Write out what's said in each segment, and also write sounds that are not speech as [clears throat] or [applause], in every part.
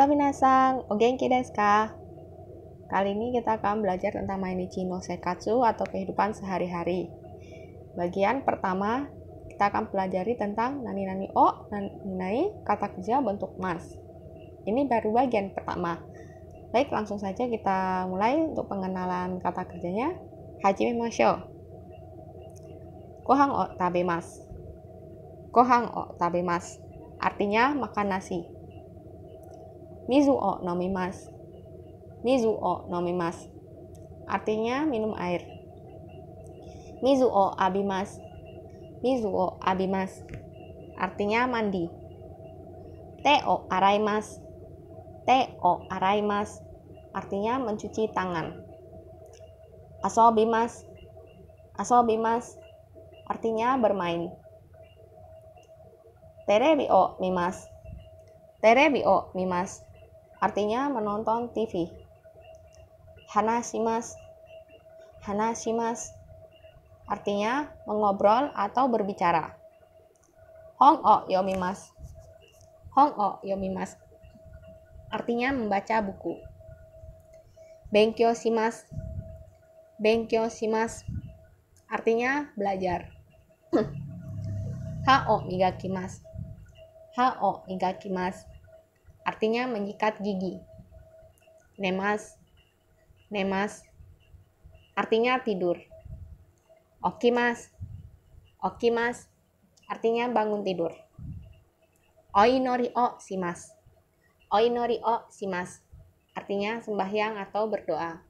Halo minasang, ogenki desu ka? Kali ini kita akan belajar tentang Mainichi no Sekatsu atau kehidupan sehari-hari. Bagian pertama, kita akan pelajari tentang nani-nani o, nani kata kerja bentuk mas. Ini baru bagian pertama. Baik, langsung saja kita mulai untuk pengenalan kata kerjanya. Hajime masyo. Kohang o tabemas. Kohang o tabemas. Artinya makan nasi. Mizu o nomimas. Mizu o nomimas. Artinya minum air. Mizu o abimas. Mizu o abimas. Artinya mandi. Te o araimas. Te o araimas. Artinya mencuci tangan. Asobimas. Asobimas. Artinya bermain. o mimas. o mimas artinya menonton TV. Hanashimas Hanashimas artinya mengobrol atau berbicara. Hong o yomimas Hong o yomimas artinya membaca buku. bengkyo simas, bengkyo simas, artinya belajar. ha [clears throat] o migakimas o migakimas artinya menyikat gigi. Nemas, nemas, artinya tidur. Oki mas, oki mas, artinya bangun tidur. Oi nori o simas, mas, oi nori o simas, artinya sembahyang atau berdoa.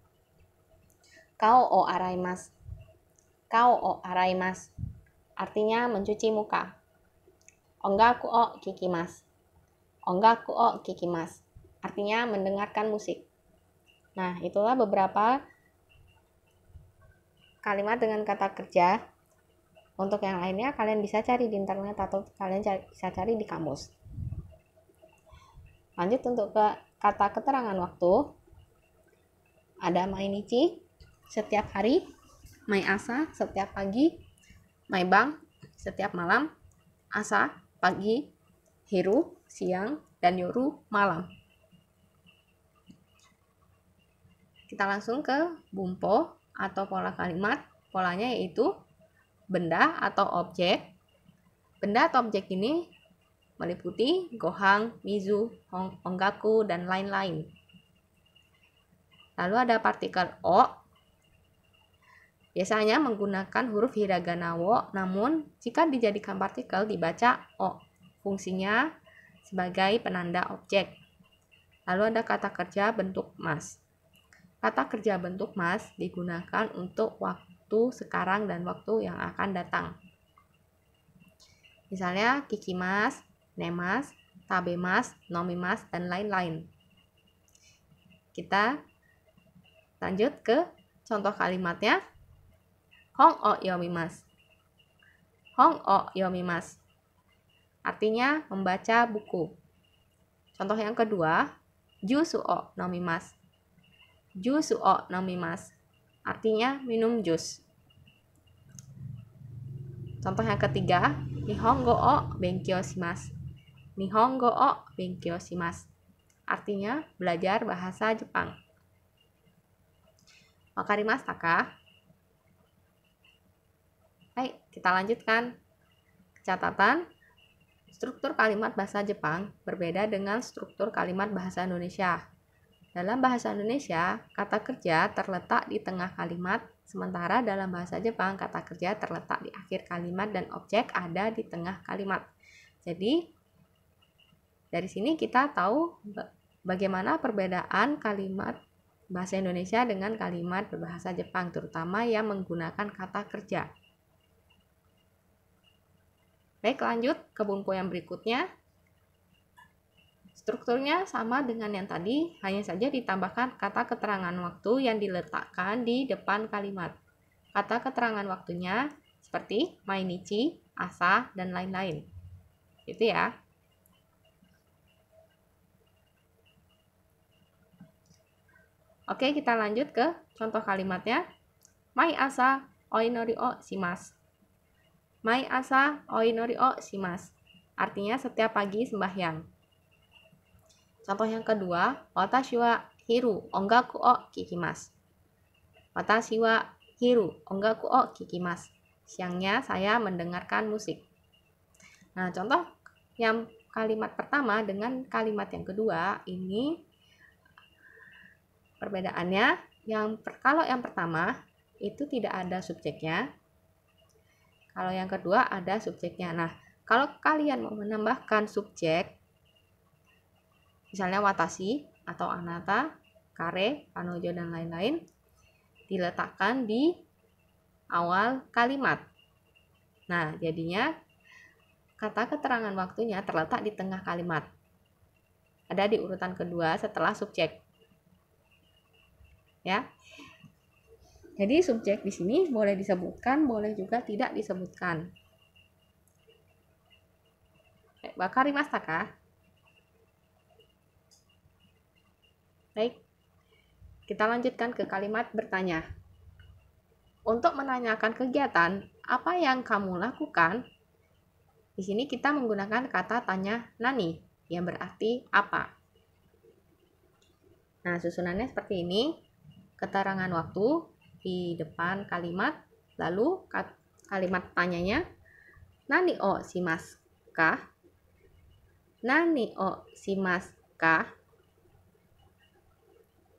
Kau o arai mas, kau o arai mas, artinya mencuci muka. Onggaku o kiki mas, Oh enggak oh, kikimas. Artinya mendengarkan musik. Nah, itulah beberapa kalimat dengan kata kerja. Untuk yang lainnya kalian bisa cari di internet atau kalian cari, bisa cari di kamus. Lanjut untuk ke kata keterangan waktu. Ada mainichi setiap hari, mai asa setiap pagi, mai bang setiap malam, asa pagi, hiru siang, dan yoru malam. Kita langsung ke bumpo atau pola kalimat. Polanya yaitu benda atau objek. Benda atau objek ini meliputi gohang, mizu, onggaku, dan lain-lain. Lalu ada partikel o. Biasanya menggunakan huruf hiragana wo, namun jika dijadikan partikel dibaca o. Fungsinya sebagai penanda objek. Lalu ada kata kerja bentuk mas. Kata kerja bentuk mas digunakan untuk waktu sekarang dan waktu yang akan datang. Misalnya kiki mas, nemas, tabe mas, nomi mas, dan lain-lain. Kita lanjut ke contoh kalimatnya. Hong o yomimas. Hong o yomimas artinya membaca buku. Contoh yang kedua, jusuo nomimas. nomi mas. artinya minum jus. Contoh yang ketiga, nihongo o benkyo shimasu. Nihongo o benkyo shimasu. Artinya belajar bahasa Jepang. Wakarimashita taka? Baik, kita lanjutkan. Catatan Struktur kalimat bahasa Jepang berbeda dengan struktur kalimat bahasa Indonesia. Dalam bahasa Indonesia, kata kerja terletak di tengah kalimat, sementara dalam bahasa Jepang, kata kerja terletak di akhir kalimat dan objek ada di tengah kalimat. Jadi, dari sini kita tahu bagaimana perbedaan kalimat bahasa Indonesia dengan kalimat berbahasa Jepang, terutama yang menggunakan kata kerja. Baik, lanjut ke bungku yang berikutnya. Strukturnya sama dengan yang tadi, hanya saja ditambahkan kata keterangan waktu yang diletakkan di depan kalimat. Kata keterangan waktunya seperti mainichi, asa, dan lain-lain. Itu ya. Oke, kita lanjut ke contoh kalimatnya. Mai asa oinori o shimasu. Mai asa oinori o shimas. Artinya setiap pagi sembahyang. Contoh yang kedua, watashi wa hiru ongaku o kikimas. Watashi wa hiru ongaku o kikimas. Siangnya saya mendengarkan musik. Nah, contoh yang kalimat pertama dengan kalimat yang kedua ini perbedaannya yang per, kalau yang pertama itu tidak ada subjeknya kalau yang kedua ada subjeknya. Nah, kalau kalian mau menambahkan subjek, misalnya watashi atau anata, kare, panojo, dan lain-lain, diletakkan di awal kalimat. Nah, jadinya kata keterangan waktunya terletak di tengah kalimat. Ada di urutan kedua setelah subjek. Ya. Jadi subjek di sini boleh disebutkan, boleh juga tidak disebutkan. Baik, bakari mastaka. Baik. Kita lanjutkan ke kalimat bertanya. Untuk menanyakan kegiatan, apa yang kamu lakukan? Di sini kita menggunakan kata tanya nani yang berarti apa. Nah, susunannya seperti ini. Keterangan waktu, di depan kalimat lalu kalimat tanyanya nani o si mas nani o si mas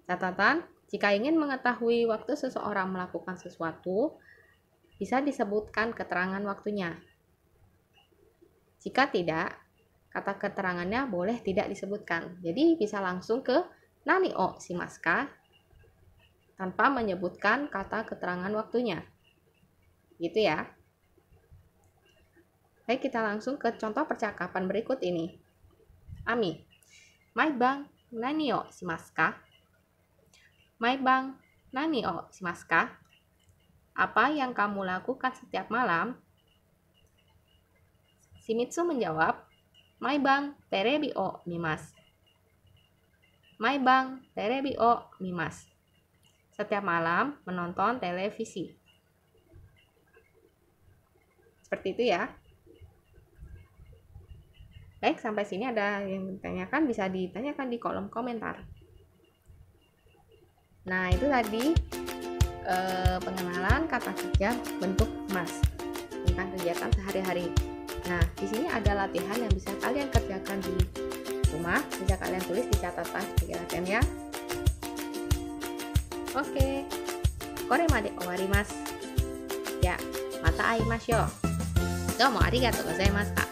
catatan jika ingin mengetahui waktu seseorang melakukan sesuatu bisa disebutkan keterangan waktunya jika tidak kata keterangannya boleh tidak disebutkan jadi bisa langsung ke nani o si mas tanpa menyebutkan kata keterangan waktunya. Gitu ya. Baik, kita langsung ke contoh percakapan berikut ini. Ami, my Bang, nani o shimasu ka? My Bang, nani o shimasu ka? Apa yang kamu lakukan setiap malam? Shimitsu menjawab, My Bang, terebi o mimas. My Bang, terebi o mimas setiap malam menonton televisi. Seperti itu ya. Baik, sampai sini ada yang ditanyakan bisa ditanyakan di kolom komentar. Nah, itu tadi eh, pengenalan kata kerja bentuk emas tentang kegiatan sehari-hari. Nah, di sini ada latihan yang bisa kalian kerjakan di rumah, bisa kalian tulis di catatan kegiatan ya. OK これまで終わりますゃあまた会いましょうどうもありがとうございました